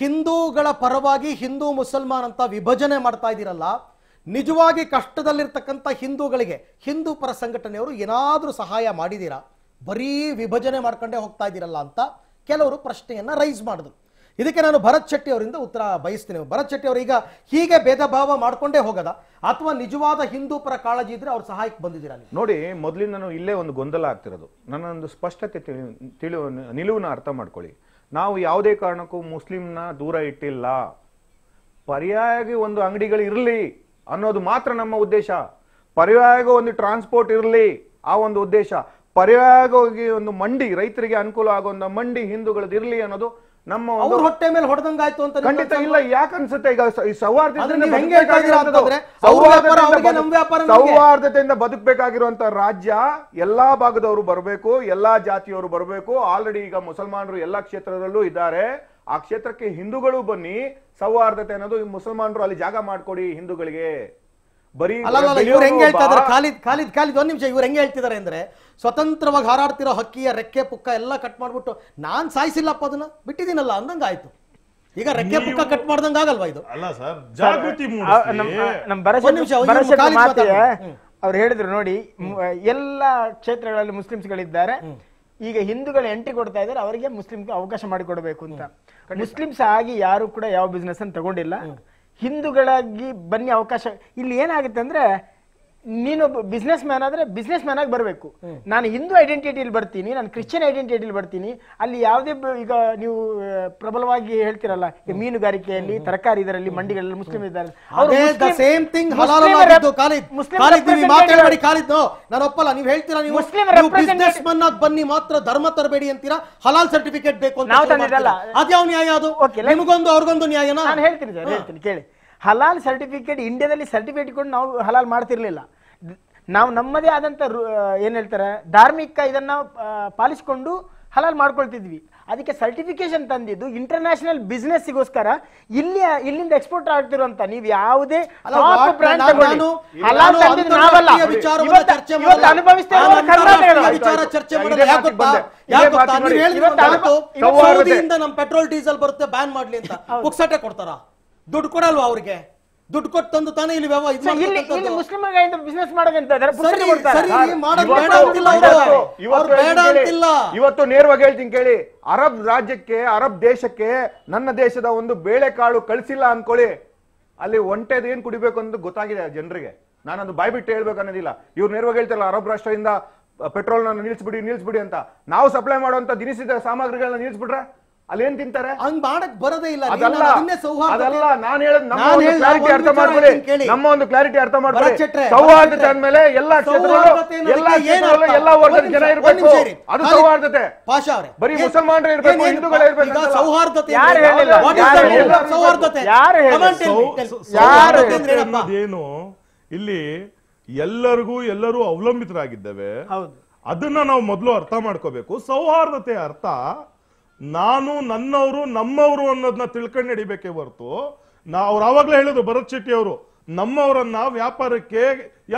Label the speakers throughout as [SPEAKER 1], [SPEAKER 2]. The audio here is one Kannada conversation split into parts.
[SPEAKER 1] ಹಿಂದೂಗಳ ಪರವಾಗಿ ಹಿಂದೂ ಮುಸಲ್ಮಾನ್ ಅಂತ ವಿಭಜನೆ ಮಾಡ್ತಾ ಇದ್ದೀರಲ್ಲ ನಿಜವಾಗಿ ಕಷ್ಟದಲ್ಲಿರ್ತಕ್ಕಂಥ ಹಿಂದೂಗಳಿಗೆ ಹಿಂದೂ ಪರ ಸಂಘಟನೆಯವರು ಏನಾದರೂ ಸಹಾಯ ಮಾಡಿದ್ದೀರಾ ಬರೀ ವಿಭಜನೆ ಮಾಡ್ಕೊಂಡೇ ಹೋಗ್ತಾ ಇದ್ದೀರಲ್ಲ ಅಂತ ಕೆಲವರು ಪ್ರಶ್ನೆಯನ್ನು ರೈಸ್ ಮಾಡಿದ್ರು ಇದಕ್ಕೆ ನಾನು ಭರತ್ ಶೆಟ್ಟಿ ಅವರಿಂದ ಉತ್ತರ ಬಯಸ್ತೇನೆ ಭರತ್ ಶೆಟ್ಟಿ ಅವರು ಈಗ ಹೀಗೆ ಭೇದ ಭಾವ ಮಾಡ್ಕೊಂಡೇ ಹೋಗದ ಅಥವಾ ನಿಜವಾದ ಹಿಂದೂ ಪರ ಕಾಳಜಿ ಇದ್ರೆ ಅವ್ರ ಸಹಾಯಕ್ಕೆ ಬಂದಿದ್ದೀರ
[SPEAKER 2] ನೋಡಿ ಮೊದಲಿನ ಇಲ್ಲೇ ಒಂದು ಗೊಂದಲ ಆಗ್ತಿರೋದು ನನ್ನ ಒಂದು ಸ್ಪಷ್ಟತೆ ತಿಳಿ ನಿಲುವನ್ನು ಅರ್ಥ ಮಾಡ್ಕೊಳ್ಳಿ ನಾವು ಯಾವುದೇ ಕಾರಣಕ್ಕೂ ಮುಸ್ಲಿಮ್ನ ದೂರ ಇಟ್ಟಿಲ್ಲ ಪರ್ಯಾಯವಾಗಿ ಒಂದು ಅಂಗಡಿಗಳು ಇರಲಿ ಅನ್ನೋದು ಮಾತ್ರ ನಮ್ಮ ಉದ್ದೇಶ ಪರ್ಯಾಯವಾಗಿ ಒಂದು ಟ್ರಾನ್ಸ್ಪೋರ್ಟ್ ಇರಲಿ ಆ ಒಂದು ಉದ್ದೇಶ ಪರ್ಯಾಯವಾಗಿ ಒಂದು ಮಂಡಿ ರೈತರಿಗೆ ಅನುಕೂಲ ಆಗುವಂಥ ಮಂಡಿ ಹಿಂದೂಗಳದ್ದು ಇರಲಿ ಅನ್ನೋದು ನಮ್ಮ ಅವ್ರ ಹೊಟ್ಟೆ ಮೇಲೆ ಹೊಡೆದಂಗ ಆಯ್ತು ಅಂತ ಖಂಡಿತ ಇಲ್ಲ ಯಾಕ ಅನ್ಸುತ್ತೆ ಈಗ ಸೌಹಾರ್ದತೆಯಿಂದ ಬದುಕಬೇಕಾಗಿರುವಂತ ರಾಜ್ಯ ಎಲ್ಲಾ ಭಾಗದವರು ಬರಬೇಕು ಎಲ್ಲಾ ಜಾತಿಯವರು ಬರಬೇಕು ಆಲ್ರೆಡಿ ಈಗ ಮುಸಲ್ಮಾನರು ಎಲ್ಲಾ ಕ್ಷೇತ್ರದಲ್ಲೂ ಇದ್ದಾರೆ ಆ ಕ್ಷೇತ್ರಕ್ಕೆ ಹಿಂದೂಗಳು ಬನ್ನಿ ಸೌಹಾರ್ದತೆ ಅನ್ನೋದು ಮುಸಲ್ಮಾನರು ಅಲ್ಲಿ ಜಾಗ ಮಾಡ್ಕೊಡಿ ಹಿಂದೂಗಳಿಗೆ ಬರೀ ಇವ್ರು ಒಂದ್ ನಿಮಿಷ ಇವ್ರು ಹೆಂಗ್ ಹೇಳ್ತಿದಾರೆ ಅಂದ್ರೆ ಸ್ವತಂತ್ರವಾಗಿ
[SPEAKER 1] ಹಾರಾಡ್ತಿರೋ ಹಕ್ಕಿಯ ರೆಕ್ಕೆ ಪುಕ್ಕ ಎಲ್ಲ ಕಟ್ ಮಾಡ್ಬಿಟ್ಟು ನಾನ್ ಸಾಯಿಸಿಲ್ಲಪ್ಪ ಅದನ್ನ ಬಿಟ್ಟಿದ್ದೀನಲ್ಲ ಅಂದಂಗ ಆಯ್ತು ಈಗ ರೆಕ್ಕೆ ಪುಕ್ಕ
[SPEAKER 3] ಕಟ್ ಮಾಡ್ದಂಗ ಆಗಲ್ವಾ ಇದು ಅಲ್ಲ ಸರ್ ಜಾಗೃತಿ ಅವ್ರು ಹೇಳಿದ್ರು ನೋಡಿ ಎಲ್ಲ ಕ್ಷೇತ್ರಗಳಲ್ಲಿ ಮುಸ್ಲಿಮ್ಸ್ಗಳಿದ್ದಾರೆ ಈಗ ಹಿಂದೂಗಳು ಎಂಟ್ರಿ ಕೊಡ್ತಾ ಇದ್ದಾರೆ ಅವರಿಗೆ ಮುಸ್ಲಿಮ್ಗೆ ಅವಕಾಶ ಮಾಡಿಕೊಡ್ಬೇಕು ಅಂತ ಮುಸ್ಲಿಮ್ಸ್ ಆಗಿ ಯಾರು ಕೂಡ ಯಾವ ಬಿಸ್ನೆಸ್ ಅನ್ನು ತಗೊಂಡಿಲ್ಲ ಹಿಂದೂಗಳಾಗಿ ಬನ್ನಿ ಅವಕಾಶ ಇಲ್ಲಿ ಏನಾಗುತ್ತೆ ಅಂದರೆ ನೀನೊಬ್ಬ ಬಿಸ್ನೆಸ್ ಮ್ಯಾನ್ ಆದ್ರೆ ಬಿಸ್ನೆಸ್ ಮ್ಯಾನ್ ಆಗಿ ಬರಬೇಕು ನಾನು ಹಿಂದೂ ಐಡೆಂಟಿಟಿಲಿ ಬರ್ತೀನಿ ನಾನು ಕ್ರಿಶ್ಚಿಯನ್ ಐಡೆಂಟಿಟಿಲಿ ಬರ್ತೀನಿ ಅಲ್ಲಿ ಯಾವುದೇ ಈಗ ನೀವು ಪ್ರಬಲವಾಗಿ ಹೇಳ್ತಿರಲ್ಲ ಮೀನುಗಾರಿಕೆಯಲ್ಲಿ ತರಕಾರಿ ಇದರಲ್ಲಿ ಮಂಡಿಗಳಲ್ಲಿ ಮುಸ್ಲಿಂ ಇದ್ದಾರೆ ನಾನು ಒಪ್ಪಲ್ಲ ನೀವು ಹೇಳ್ತೀರಾ ನೀವು ಬಿಸ್ನೆಸ್
[SPEAKER 1] ಮನ್ ಆಗಿ ಬನ್ನಿ ಮಾತ್ರ ಧರ್ಮ ತರಬೇಡಿ ಅಂತೀರಾ ಹಲಾಲ್ ಸರ್ಟಿಫಿಕೇಟ್ ಬೇಕು ಅಂತ ಅದ್ಯಾವ ನ್ಯಾಯ ಅದು ನಿಮಗೊಂದು ಅವ್ರಿಗೊಂದು ನ್ಯಾಯನ ನಾನು ಹೇಳ್ತೀನಿ ಸರ್ ಹೇಳ್ತೀನಿ
[SPEAKER 3] ಕೇಳಿ ಹಲಾಲ್ ಸರ್ಟಿಫಿಕೇಟ್ ಇಂಡಿಯಾದಲ್ಲಿ ಸರ್ಟಿಫಿಕೇಟ್ ಕೊಂಡು ನಾವು ಹಲಾಲ್ ಮಾಡ್ತಿರ್ಲಿಲ್ಲ ನಾವು ನಮ್ಮದೇ ಆದಂಥ ಏನು ಹೇಳ್ತಾರೆ ಧಾರ್ಮಿಕ ಇದನ್ನು ಪಾಲಿಸ್ಕೊಂಡು ಹಲಾಲ್ ಮಾಡ್ಕೊಳ್ತಿದ್ವಿ ಅದಕ್ಕೆ ಸರ್ಟಿಫಿಕೇಶನ್ ತಂದಿದ್ದು ಇಂಟರ್ನ್ಯಾಷನಲ್ ಬಿಸ್ನೆಸ್ಗೋಸ್ಕರ ಇಲ್ಲಿ ಇಲ್ಲಿಂದ ಎಕ್ಸ್ಪೋರ್ಟ್ ಆಗ್ತಿರುವಂತ ನೀವು ಯಾವುದೇ ಸೌದಿಯಿಂದ
[SPEAKER 1] ಪೆಟ್ರೋಲ್ ಡೀಸೆಲ್ ಬರುತ್ತೆ ಬ್ಯಾನ್ ಮಾಡ್ಲಿ ಅಂತ ಕೊಡ್ತಾರ ದುಡ್ಡು ಕೊಡಲ್ವಾ ಅವ್ರಿಗೆ ದುಡ್ಡು ಕೊಟ್ಟು ತಂದು ತಾನೇ ಇಲ್ಲಿ ವ್ಯವಹಾರ
[SPEAKER 2] ಇವತ್ತು ನೇರವಾಗಿ ಹೇಳ್ತೀನಿ ಕೇಳಿ ಅರಬ್ ರಾಜ್ಯಕ್ಕೆ ಅರಬ್ ದೇಶಕ್ಕೆ ನನ್ನ ದೇಶದ ಒಂದು ಬೇಳೆಕಾಳು ಕಳಿಸಿಲ್ಲ ಅನ್ಕೊಳ್ಳಿ ಅಲ್ಲಿ ಒಂಟೆದು ಏನ್ ಕುಡಿಬೇಕು ಅಂತ ಗೊತ್ತಾಗಿದೆ ಜನರಿಗೆ ನಾನೊಂದು ಬಾಯ್ಬಿಟ್ಟು ಹೇಳ್ಬೇಕು ಅನ್ನೋದಿಲ್ಲ ಇವ್ರು ನೇರವಾಗಿ ಹೇಳ್ತಾರಲ್ಲ ಅರಬ್ ರಾಷ್ಟ್ರದಿಂದ ಪೆಟ್ರೋಲ್ ನಿಲ್ಸ್ಬಿಡಿ ನಿಲ್ಸ್ಬಿಡಿ ಅಂತ ನಾವು ಸಪ್ಲೈ ಮಾಡುವಂತ ದಿನಿಸಿದ ಸಾಮಗ್ರಿಗಳನ್ನ ನಿಲ್ಸ್ಬಿಟ್ರೆ ಅಲ್ಲೇನ್ ತಿಂತಾರೆ ಹಂಗ್ ಮಾಡಕ್ ಬರೋದೇ ಇಲ್ಲ ಅದಲ್ಲ ಅದಲ್ಲ ನಾನು ಹೇಳಿದ್ ನಮ್ಮ ಒಂದು ಕ್ಲಾರಿಟಿ ಅರ್ಥ ಮಾಡ್ಕೊಳ್ಳಿ ನಮ್ಮ ಒಂದು ಕ್ಲಾರಿಟಿ ಅರ್ಥ ಮಾಡ್ಕೊಳ್ಳಿ ಸೌಹಾರ್ದತೆ ಅಂದ್ಮೇಲೆ ಎಲ್ಲಾ ಕ್ಷೇತ್ರಗಳು ಎಲ್ಲಾ ಕ್ಷೇತ್ರಗಳು ಎಲ್ಲಾ ವರ್ಗದ ಜನ ಇರ್ಬೇಕು ಅದು ಸೌಹಾರ್ದತೆ ಪಾಶಾ ಅವರೇ ಬರೀ ಮುಸಲ್ಮಾನರು ಇರ್ಬೇಕು ಹಿಂದೂಗಳು ಇರ್ಬೇಕು ಸೌಹಾರ್ದತೆ ಯಾರು ಹೇಳಿಲ್ಲ ಸೌಹಾರ್ದತೆ ಯಾರು ಹೇಳಿಲ್ಲ ಏನು ಇಲ್ಲಿ ಎಲ್ಲರಿಗೂ ಎಲ್ಲರೂ ಅವಲಂಬಿತರಾಗಿದ್ದೇವೆ ಅದನ್ನ ನಾವು ಮೊದಲು ಅರ್ಥ ಮಾಡ್ಕೋಬೇಕು ಸೌಹಾರ್ದತೆ ಅರ್ಥ ನಾನು ನನ್ನವರು ನಮ್ಮವರು ಅನ್ನೋದನ್ನ ತಿಳ್ಕೊಂಡು ನಡಿಬೇಕೆ ಹೊರತು ನಾ ಅವ್ರು ಆವಾಗಲೇ ಹೇಳಿದ್ರು ಭರತ್ ಶೆಟ್ಟಿ ಅವರು ನಮ್ಮವರನ್ನ ವ್ಯಾಪಾರಕ್ಕೆ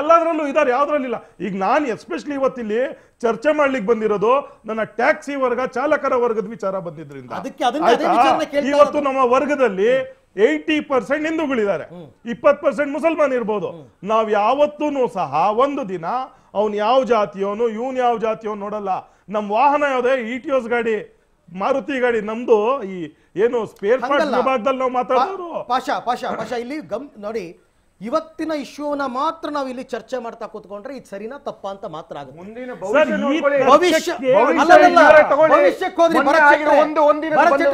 [SPEAKER 2] ಎಲ್ಲದರಲ್ಲೂ ಇದಾರೆ ಯಾವ್ದ್ರಲ್ಲಿಲ್ಲ ಈಗ ನಾನು ಎಸ್ಪೆಷಲಿ ಇವತ್ತಿಲ್ಲಿ ಚರ್ಚೆ ಮಾಡ್ಲಿಕ್ಕೆ ಬಂದಿರೋದು ನನ್ನ ಟ್ಯಾಕ್ಸಿ ವರ್ಗ ಚಾಲಕರ ವರ್ಗದ ವಿಚಾರ ಬಂದಿದ್ರಿಂದ ಇವತ್ತು ನಮ್ಮ ವರ್ಗದಲ್ಲಿ ಏಯ್ಟಿ ಪರ್ಸೆಂಟ್ ಹಿಂದೂಗಳಿದ್ದಾರೆ ಇಪ್ಪತ್ತು ಪರ್ಸೆಂಟ್ ಮುಸಲ್ಮಾನ್ ಇರ್ಬೋದು ನಾವ್ ಯಾವತ್ತೂ ಸಹ ಒಂದು ದಿನ ಅವ್ನು ಯಾವ ಜಾತಿಯವನು ಇವನ್ ಯಾವ ಜಾತಿಯವನು ನೋಡಲ್ಲ ನಮ್ಮ ವಾಹನ ಯಾವುದೇ ಇಟಿಒಸ್ e ಗಾಡಿ ಮಾರುತಿ ಗಾಡಿ ನಮ್ದು ಈ ಏನು ಸ್ಪೇರ್ ಪಾರ್ಟ್ ವಿಭಾಗದಲ್ಲಿ ನಾವು ಪಾಶ ಇಲ್ಲಿ ಗಮ್ ನೋಡಿ ಇವತ್ತಿನ ಇಶ್ಯೂನ
[SPEAKER 1] ಮಾತ್ರ ನಾವು ಇಲ್ಲಿ ಚರ್ಚೆ ಮಾಡ್ತಾ ಕೂತ್ಕೊಂಡ್ರೆ ಇದು ಸರಿನಾ ತಪ್ಪ ಅಂತ ಮಾತ್ರ ಆಗುತ್ತೆ ಮುಂದಿನ ಮೊನ್ನೆ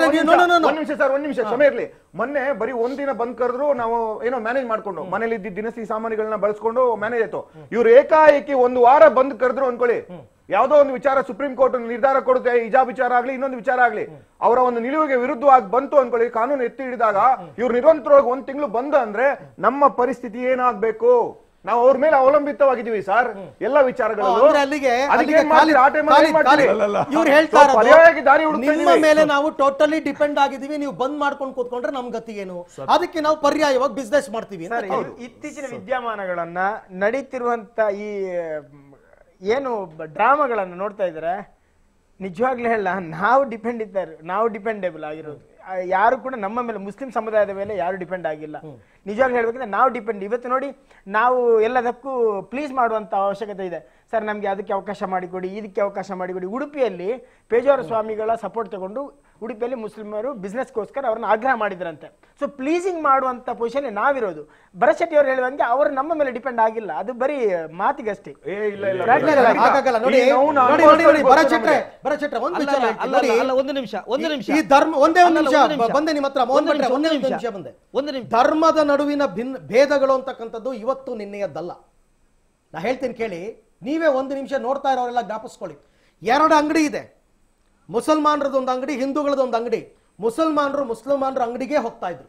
[SPEAKER 1] ಒಂದ್ ನಿಮಿಷ
[SPEAKER 2] ನಿಮಿಷ ಕ್ಷಮೆ ಇರಲಿ ಮೊನ್ನೆ ಬರೀ ಒಂದಿನ ಬಂದ್ ಕರೆದ್ರು ನಾವು ಏನೋ ಮ್ಯಾನೇಜ್ ಮಾಡ್ಕೊಂಡು ಮನೇಲಿ ಇದ್ದ ದಿನಸಿ ಸಾಮಾನುಗಳನ್ನ ಬಳಸ್ಕೊಂಡು ಮ್ಯಾನೇಜ್ ಆಯ್ತು ಇವ್ರು ಏಕಾಏಕಿ ಒಂದು ವಾರ ಬಂದ್ ಕರೆದ್ರು ಅನ್ಕೊಳ್ಳಿ ಯಾವುದೋ ಒಂದು ವಿಚಾರ ಸುಪ್ರೀಂ ಕೋರ್ಟ್ ನಿರ್ಧಾರ ಕೊಡುತ್ತೆ ಇಜಾ ವಿಚಾರ ಆಗ್ಲಿ ಇನ್ನೊಂದು ವಿಚಾರ ಆಗ್ಲಿ ಅವರ ಒಂದು ನಿಲುವಿಗೆ ವಿರುದ್ಧವಾಗಿ ಬಂತು ಅನ್ಕೊಳ್ಳಿ ಕಾನೂನು ಎತ್ತಿ ಹಿಡಿದಾಗ ಇವ್ರು ನಿರಂತರವಾಗಿ ಒಂದ್ ತಿಂಗಳು ಬಂದ ಅಂದ್ರೆ ನಮ್ಮ ಪರಿಸ್ಥಿತಿ ಏನಾಗ್ಬೇಕು ನಾವು ಅವ್ರ ಮೇಲೆ ಅವಲಂಬಿತವಾಗಿದ್ದೀವಿ ಸರ್ ಎಲ್ಲ ವಿಚಾರಗಳಲ್ಲೂ ನಿಮ್ಮ ಮೇಲೆ ನಾವು ಟೋಟಲಿ ಡಿಪೆಂಡ್ ಆಗಿದ್ದೀವಿ ನೀವು ಬಂದ್
[SPEAKER 3] ಮಾಡ್ಕೊಂಡು ಕೂತ್ಕೊಂಡ್ರೆ ನಮ್ ಗತಿ ಏನು ಅದಕ್ಕೆ ನಾವು ಪರ್ಯಾಯವಾಗಿ ಬಿಸ್ನೆಸ್ ಮಾಡ್ತೀವಿ ಇತ್ತೀಚಿನ ವಿದ್ಯಮಾನಗಳನ್ನ ನಡೀತಿರುವಂತ ಈ ಏನು ಡ್ರಾಮಾಗಳನ್ನು ನೋಡ್ತಾ ಇದ್ದಾರೆ ನಿಜವಾಗ್ಲೂ ಹೇಳ ನಾವು ಡಿಪೆಂಡ್ ಇದ್ದಾರೆ ನಾವು ಡಿಪೆಂಡೇಬಲ್ ಆಗಿರೋದು ಯಾರು ಕೂಡ ನಮ್ಮ ಮೇಲೆ ಮುಸ್ಲಿಂ ಸಮುದಾಯದ ಮೇಲೆ ಯಾರು ಡಿಪೆಂಡ್ ಆಗಿಲ್ಲ ನಿಜವಾಗ್ಲೂ ಹೇಳ್ಬೇಕಂದ್ರೆ ನಾವು ಡಿಪೆಂಡ್ ಇವತ್ತು ನೋಡಿ ನಾವು ಎಲ್ಲದಕ್ಕೂ ಪ್ಲೀಸ್ ಮಾಡುವಂಥ ಅವಶ್ಯಕತೆ ಇದೆ ಸರ್ ನಮಗೆ ಅದಕ್ಕೆ ಅವಕಾಶ ಮಾಡಿಕೊಡಿ ಇದಕ್ಕೆ ಅವಕಾಶ ಮಾಡಿಕೊಡಿ ಉಡುಪಿಯಲ್ಲಿ ಪೇಜಾವರ ಸ್ವಾಮಿಗಳ ಸಪೋರ್ಟ್ ತಗೊಂಡು ಉಡುಪಿಯಲ್ಲಿ ಮುಸ್ಲಿಮರು ಬಿಸ್ನೆಸ್ಗೋಸ್ಕರ ಅವ್ರನ್ನ ಆಗ್ರಹ ಮಾಡಿದ್ರಂತೆ ಸೊ ಪ್ಲೀಸಿಂಗ್ ಮಾಡುವಂಥ ಪೊಸಿಷನ್ ನಾವಿರೋದು ಭರಶೆಟ್ಟಿ ಅವರು ಹೇಳುವಂಗೆ ಅವರು ನಮ್ಮ ಮೇಲೆ ಡಿಪೆಂಡ್ ಆಗಿಲ್ಲ ಅದು ಬರೀ ಮಾತಿಗಷ್ಟೇ
[SPEAKER 4] ನಿಮಿಷ ಒಂದು
[SPEAKER 1] ನಿಮಿಷ ಈ ಧರ್ಮ ಒಂದೇ ಒಂದು ನಿಮಿಷ ಬಂದೆ ನಿಮ್ಮ ಹತ್ರ ಒಂದೇ ನಿಮಿಷ ಬಂದೆ ಒಂದು ನಿಮಿಷ ಧರ್ಮದ ನಡುವಿನ ಭಿನ್ ಭೇದಗಳು ಅಂತಕ್ಕಂಥದ್ದು ಇವತ್ತು ನಿನ್ನೆಯದ್ದಲ್ಲ ನಾ ಹೇಳ್ತೀನಿ ಕೇಳಿ ನೀವೇ ಒಂದು ನಿಮಿಷ ನೋಡ್ತಾ ಇರೋರೆಲ್ಲ ಜ್ಞಾಪಿಸ್ಕೊಳ್ಳಿ ಎರಡು ಅಂಗಡಿ ಇದೆ ಒಂದು ಅಂಗಡಿ ಹಿಂದೂಗಳದೊಂದು ಅಂಗಡಿ ಮುಸಲ್ಮಾನರು ಮುಸಲ್ಮಾನರ ಅಂಗಡಿಗೆ ಹೋಗ್ತಾ ಇದ್ರು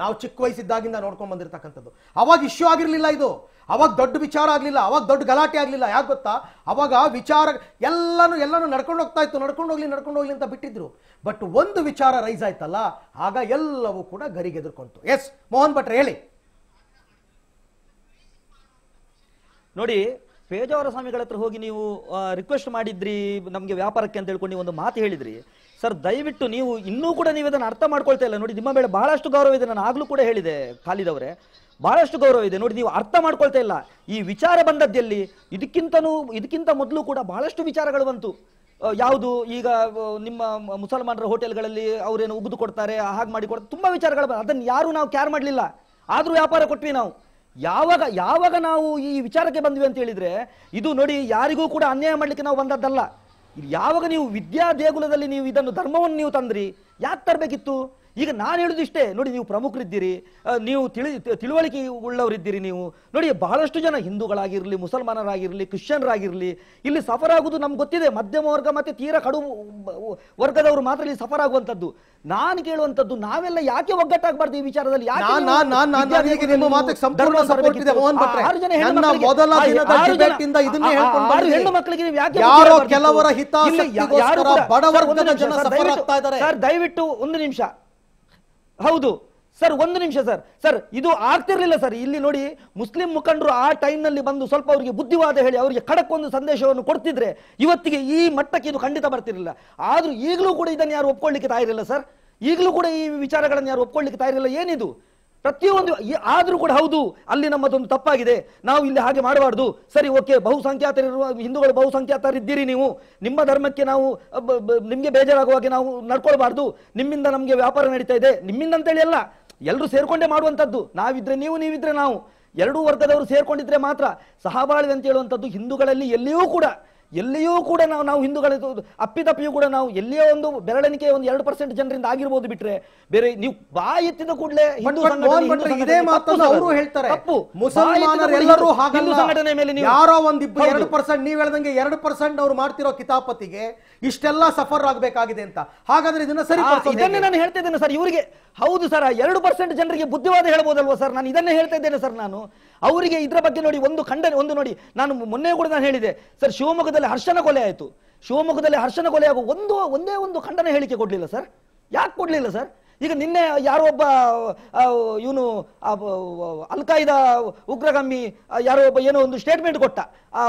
[SPEAKER 1] ನಾವು ಚಿಕ್ಕ ವಯಸ್ಸಿದ್ದಾಗಿಂದ ನೋಡ್ಕೊಂಡು ಬಂದಿರತಕ್ಕಂಥದ್ದು ಅವಾಗ ಇಶ್ಯೂ ಆಗಿರಲಿಲ್ಲ ಇದು ಅವಾಗ ದೊಡ್ಡ ವಿಚಾರ ಆಗಲಿಲ್ಲ ಅವಾಗ ದೊಡ್ಡ ಗಲಾಟೆ ಆಗಲಿಲ್ಲ ಯಾಕೆ ಗೊತ್ತಾ ಅವಾಗ ವಿಚಾರ ಎಲ್ಲನೂ ಎಲ್ಲನೂ ನಡ್ಕೊಂಡು ಹೋಗ್ತಾ ಇತ್ತು ನಡ್ಕೊಂಡು ಹೋಗ್ಲಿ ನಡ್ಕೊಂಡು ಹೋಗ್ಲಿ ಅಂತ ಬಿಟ್ಟಿದ್ರು ಬಟ್ ಒಂದು ವಿಚಾರ ರೈಸ್ ಆಯ್ತಲ್ಲ ಆಗ
[SPEAKER 4] ಎಲ್ಲವೂ ಕೂಡ ಎದುರ್ಕೊಂತು ಎಸ್ ಮೋಹನ್ ಭಟ್ರೆ ಹೇಳಿ ನೋಡಿ ಪೇಜಾವರ ಸ್ವಾಮಿಗಳ ಹತ್ರ ಹೋಗಿ ನೀವು ರಿಕ್ವೆಸ್ಟ್ ಮಾಡಿದ್ರಿ ನಮಗೆ ವ್ಯಾಪಾರಕ್ಕೆ ಅಂತ ಹೇಳ್ಕೊಂಡು ಒಂದು ಮಾತು ಹೇಳಿದ್ರಿ ಸರ್ ದಯವಿಟ್ಟು ನೀವು ಇನ್ನೂ ಕೂಡ ನೀವು ಇದನ್ನು ಅರ್ಥ ಮಾಡ್ಕೊಳ್ತಾ ಇಲ್ಲ ನೋಡಿ ನಿಮ್ಮ ಮೇಲೆ ಬಹಳಷ್ಟು ಗೌರವ ಇದೆ ನಾನು ಆಗಲೂ ಕೂಡ ಹೇಳಿದೆ ಖಾಲಿದವರೇ ಬಹಳಷ್ಟು ಗೌರವ ಇದೆ ನೋಡಿ ನೀವು ಅರ್ಥ ಮಾಡ್ಕೊಳ್ತಾ ಇಲ್ಲ ಈ ವಿಚಾರ ಬಂದದ್ದಲ್ಲಿ ಇದಕ್ಕಿಂತನೂ ಇದಕ್ಕಿಂತ ಮೊದಲು ಕೂಡ ಬಹಳಷ್ಟು ವಿಚಾರಗಳು ಬಂತು ಯಾವುದು ಈಗ ನಿಮ್ಮ ಮುಸಲ್ಮಾನರ ಹೋಟೆಲ್ಗಳಲ್ಲಿ ಅವರೇನು ಉಗಿದು ಕೊಡ್ತಾರೆ ಹಾಗೆ ಮಾಡಿ ತುಂಬ ವಿಚಾರಗಳು ಅದನ್ನು ಯಾರೂ ನಾವು ಕ್ಯಾರ್ ಮಾಡಲಿಲ್ಲ ಆದರೂ ವ್ಯಾಪಾರ ಕೊಟ್ವಿ ನಾವು ಯಾವಾಗ ಯಾವಾಗ ನಾವು ಈ ವಿಚಾರಕ್ಕೆ ಬಂದ್ವಿ ಅಂತ ಹೇಳಿದ್ರೆ ಇದು ನೋಡಿ ಯಾರಿಗೂ ಕೂಡ ಅನ್ಯಾಯ ಮಾಡಲಿಕ್ಕೆ ನಾವು ಬಂದದ್ದಲ್ಲ ಯಾವಾಗ ನೀವು ವಿದ್ಯಾ ದೇಗುಲದಲ್ಲಿ ನೀವು ಇದನ್ನು ಧರ್ಮವನ್ನು ನೀವು ತಂದ್ರಿ ಯಾಕೆ ತರಬೇಕಿತ್ತು ಈಗ ನಾನು ಇಷ್ಟೇ ನೋಡಿ ನೀವು ಪ್ರಮುಖರಿದ್ದೀರಿ ನೀವು ತಿಳಿ ತಿಳುವಳಿಕೆ ಉಳ್ಳವರಿದ್ದೀರಿ ನೀವು ನೋಡಿ ಬಹಳಷ್ಟು ಜನ ಹಿಂದೂಗಳಾಗಿರಲಿ ಮುಸಲ್ಮಾನರಾಗಿರಲಿ ಕ್ರಿಶ್ಚಿಯನ್ರಾಗಿರಲಿ ಇಲ್ಲಿ ಸಫರ್ ಆಗೋದು ನಮ್ಗೆ ಗೊತ್ತಿದೆ ಮಧ್ಯಮ ವರ್ಗ ಮತ್ತು ತೀರಾ ಕಡು ವರ್ಗದವರು ಮಾತ್ರ ಇಲ್ಲಿ ಸಫರ್ ಆಗುವಂಥದ್ದು ನಾನು ಕೇಳುವಂಥದ್ದು ನಾವೆಲ್ಲ ಯಾಕೆ ಒಗ್ಗಟ್ಟಾಗಬಾರ್ದು ಈ ವಿಚಾರದಲ್ಲಿ
[SPEAKER 1] ಹೆಣ್ಣು ಮಕ್ಕಳಿಗೆ ಯಾಕೆ ಕೆಲವರ
[SPEAKER 4] ದಯವಿಟ್ಟು ಒಂದು ನಿಮಿಷ ಹೌದು ಸರ್ ಒಂದು ನಿಮಿಷ ಸರ್ ಸರ್ ಇದು ಆಗ್ತಿರ್ಲಿಲ್ಲ ಸರ್ ಇಲ್ಲಿ ನೋಡಿ ಮುಸ್ಲಿಂ ಮುಖಂಡರು ಆ ಟೈಮ್ನಲ್ಲಿ ಬಂದು ಸ್ವಲ್ಪ ಅವರಿಗೆ ಬುದ್ಧಿವಾದ ಹೇಳಿ ಅವರಿಗೆ ಒಂದು ಸಂದೇಶವನ್ನು ಕೊಡ್ತಿದ್ರೆ ಇವತ್ತಿಗೆ ಈ ಮಟ್ಟಕ್ಕೆ ಇದು ಖಂಡಿತ ಬರ್ತಿರಲಿಲ್ಲ ಆದರೂ ಈಗಲೂ ಕೂಡ ಇದನ್ನು ಯಾರು ಒಪ್ಕೊಳ್ಳಿಕ್ಕೆ ತಾಯಿರಲಿಲ್ಲ ಸರ್ ಈಗಲೂ ಕೂಡ ಈ ವಿಚಾರಗಳನ್ನು ಯಾರು ಒಪ್ಕೊಳ್ಳಿಕ್ಕೆ ತಾಯಿರಲಿಲ್ಲ ಏನಿದು ಪ್ರತಿಯೊಂದು ಆದರೂ ಕೂಡ ಹೌದು ಅಲ್ಲಿ ನಮ್ಮದೊಂದು ತಪ್ಪಾಗಿದೆ ನಾವು ಇಲ್ಲಿ ಹಾಗೆ ಮಾಡಬಾರ್ದು ಸರಿ ಓಕೆ ಬಹುಸಂಖ್ಯಾತರಿರುವ ಹಿಂದೂಗಳು ಬಹುಸಂಖ್ಯಾತರಿದ್ದೀರಿ ನೀವು ನಿಮ್ಮ ಧರ್ಮಕ್ಕೆ ನಾವು ನಿಮಗೆ ಬೇಜಾರಾಗುವಾಗೆ ನಾವು ನಡ್ಕೊಳ್ಬಾರ್ದು ನಿಮ್ಮಿಂದ ನಮಗೆ ವ್ಯಾಪಾರ ನಡೀತಾ ಇದೆ ನಿಮ್ಮಿಂದ ಅಂತೇಳಿ ಅಲ್ಲ ಎಲ್ಲರೂ ಸೇರಿಕೊಂಡೇ ಮಾಡುವಂಥದ್ದು ನಾವಿದ್ರೆ ನೀವು ನೀವಿದ್ರೆ ನಾವು ಎರಡೂ ವರ್ಗದವರು ಸೇರ್ಕೊಂಡಿದ್ರೆ ಮಾತ್ರ ಸಹಬಾಳ್ವೆ ಅಂತ ಹೇಳುವಂಥದ್ದು ಹಿಂದೂಗಳಲ್ಲಿ ಎಲ್ಲಿಯೂ ಕೂಡ ಎಲ್ಲಿಯೂ ಕೂಡ ನಾವು ನಾವು ಹಿಂದೂಗಳ ಅಪ್ಪಿತಪ್ಪಿಯೂ ಕೂಡ ನಾವು ಎಲ್ಲಿಯೋ ಒಂದು ಬೆರಳಿಕೆ ಒಂದು ಎರಡು ಪರ್ಸೆಂಟ್ ಜನರಿಂದ ಆಗಿರ್ಬೋದು ಬಿಟ್ರೆ ಬೇರೆ ನೀವು ಬಾಯಿ ಎತ್ತಿದ ಕೂಡಲೇ ಸಂಘಟನೆ ಮೇಲೆ ಯಾರೋ ಒಂದಿಬ್ಬರು ಎರಡು
[SPEAKER 1] ಪರ್ಸೆಂಟ್ ನೀವು ಹೇಳ್ದಂಗೆ ಎರಡು ಪರ್ಸೆಂಟ್ ಅವ್ರು ಮಾಡ್ತಿರೋ ಕಿತಾಪತಿಗೆ
[SPEAKER 4] ಇಷ್ಟೆಲ್ಲ ಸಫರ್ ಆಗಬೇಕಾಗಿದೆ ಅಂತ ಹಾಗಾದ್ರೆ ಇದನ್ನ ಸರಿ ಇದನ್ನೇ ನಾನು ಹೇಳ್ತಾ ಇದ್ದೇನೆ ಸರ್ ಇವರಿಗೆ ಹೌದು ಸರ್ ಎರಡು ಪರ್ಸೆಂಟ್ ಜನರಿಗೆ ಬುದ್ಧಿವಾದ ಹೇಳ್ಬೋದಲ್ವ ಸರ್ ನಾನು ಇದನ್ನೇ ಹೇಳ್ತಾ ಇದ್ದೇನೆ ಸರ್ ನಾನು ಅವರಿಗೆ ಇದರ ಬಗ್ಗೆ ನೋಡಿ ಒಂದು ಖಂಡನೆ ಒಂದು ನೋಡಿ ನಾನು ಮೊನ್ನೆ ಕೂಡ ನಾನು ಹೇಳಿದೆ ಸರ್ ಶಿವಮೊಗ್ಗದಲ್ಲಿ ಹರ್ಷನ ಕೊಲೆ ಆಯಿತು ಶಿವಮೊಗ್ಗದಲ್ಲಿ ಹರ್ಷನ ಕೊಲೆ ಆಗುವ ಒಂದು ಒಂದೇ ಒಂದು ಖಂಡನೆ ಹೇಳಿಕೆ ಕೊಡಲಿಲ್ಲ ಸರ್ ಯಾಕೆ ಕೊಡಲಿಲ್ಲ ಸರ್ ಈಗ ನಿನ್ನೆ ಒಬ್ಬ ಇವನು ಅಲ್ಕಾಯ್ದ ಉಗ್ರಗಾಮಿ ಯಾರೋ ಒಬ್ಬ ಏನೋ ಒಂದು ಸ್ಟೇಟ್ಮೆಂಟ್ ಕೊಟ್ಟ ಆ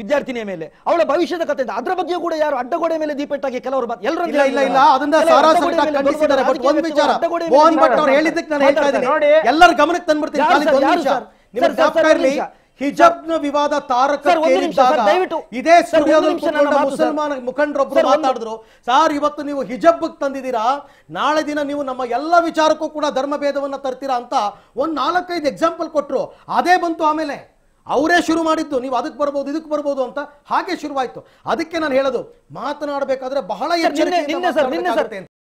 [SPEAKER 4] ವಿದ್ಯಾರ್ಥಿನಿಯ ಮೇಲೆ ಅವಳ ಭವಿಷ್ಯದ ಕಥೆ ಅದರ ಬಗ್ಗೆ ಕೂಡ ಯಾರು ಅಡ್ಡಗೋಡೆ ಮೇಲೆ ದೀಪಟ್ಟಾಗಿ ಕೆಲವರು ಎಲ್ಲರೂ
[SPEAKER 1] ಎಲ್ಲರ ಗಮನಕ್ಕೆ ತಂದ್ಬಿಡ್ತೀನಿ ಹಿಜಬ್ನ ವಿವಾದ ಇದೇ ಮುಸಲ್ಮಾನ ಮುಖಂಡರೊಬ್ರು ಮಾತಾಡಿದ್ರು ಸಾರ್ ಇವತ್ತು ನೀವು ಹಿಜಬ್ ತಂದಿದ್ದೀರಾ ನಾಳೆ ದಿನ ನೀವು ನಮ್ಮ ಎಲ್ಲ ವಿಚಾರಕ್ಕೂ ಕೂಡ ಧರ್ಮ ಭೇದವನ್ನ ತರ್ತೀರಾ ಅಂತ ಒಂದ್ ನಾಲ್ಕೈದು ಎಕ್ಸಾಂಪಲ್ ಕೊಟ್ರು ಅದೇ ಬಂತು ಆಮೇಲೆ ಅವರೇ ಶುರು ಮಾಡಿದ್ದು ನೀವು ಅದಕ್ಕೆ ಬರಬಹುದು ಇದಕ್ಕೆ ಬರ್ಬೋದು ಅಂತ ಹಾಗೆ ಶುರುವಾಯ್ತು ಅದಕ್ಕೆ ನಾನು ಹೇಳೋದು ಮಾತನಾಡಬೇಕಾದ್ರೆ ಬಹಳ ಎಚ್ಚರಿಕೆ